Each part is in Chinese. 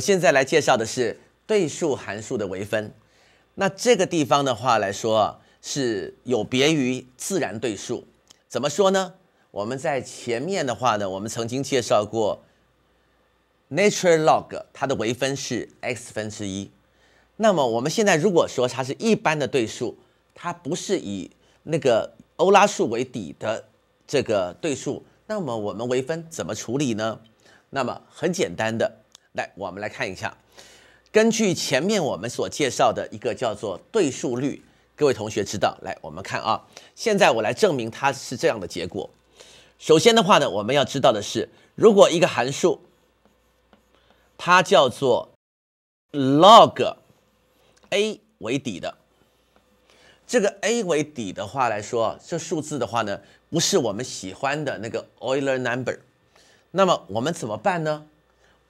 现在来介绍的是对数函数的微分，那这个地方的话来说，是有别于自然对数，怎么说呢？我们在前面的话呢，我们曾经介绍过 n a t u r e log，它的微分是 x 分之一。那么我们现在如果说它是一般的对数，它不是以那个欧拉数为底的这个对数，那么我们微分怎么处理呢？那么很简单的。来，我们来看一下，根据前面我们所介绍的一个叫做对数率，各位同学知道。来，我们看啊，现在我来证明它是这样的结果。首先的话呢，我们要知道的是，如果一个函数，它叫做 log a 为底的，这个 a 为底的话来说，这数字的话呢，不是我们喜欢的那个 Euler number，那么我们怎么办呢？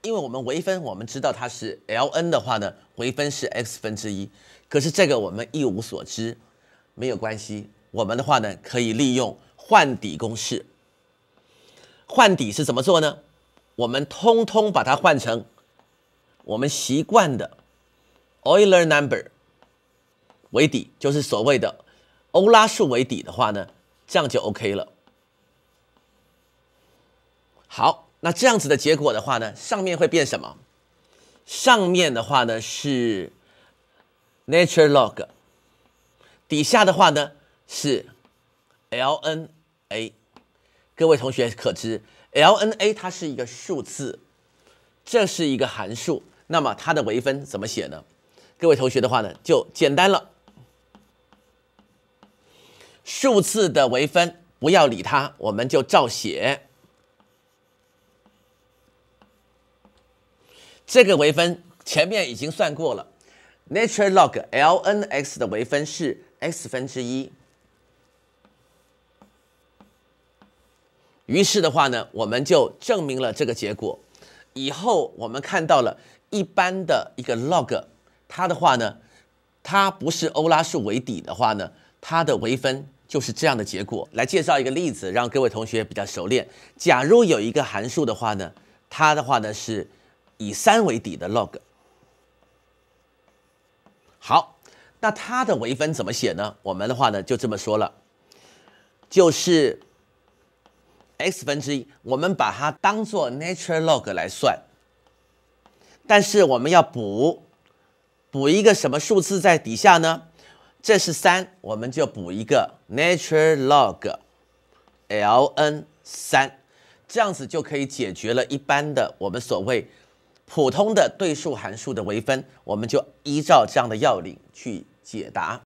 因为我们微分，我们知道它是 l n 的话呢，微分是 x 分之一。可是这个我们一无所知，没有关系。我们的话呢，可以利用换底公式。换底是怎么做呢？我们通通把它换成我们习惯的 Euler number 为底，就是所谓的欧拉数为底的话呢，这样就 OK 了。好。那这样子的结果的话呢，上面会变什么？上面的话呢是 nature log，底下的话呢是 lna。各位同学可知，lna 它是一个数字，这是一个函数。那么它的微分怎么写呢？各位同学的话呢就简单了，数字的微分不要理它，我们就照写。这个微分前面已经算过了，natural log lnx 的微分是 x 分之一。于是的话呢，我们就证明了这个结果。以后我们看到了一般的一个 log，它的话呢，它不是欧拉数为底的话呢，它的微分就是这样的结果。来介绍一个例子，让各位同学比较熟练。假如有一个函数的话呢，它的话呢是。以三为底的 log，好，那它的微分怎么写呢？我们的话呢就这么说了，就是 x 分之一，我们把它当做 natural log 来算，但是我们要补补一个什么数字在底下呢？这是三，我们就补一个 natural log l n 三，这样子就可以解决了一般的我们所谓。普通的对数函数的微分，我们就依照这样的要领去解答。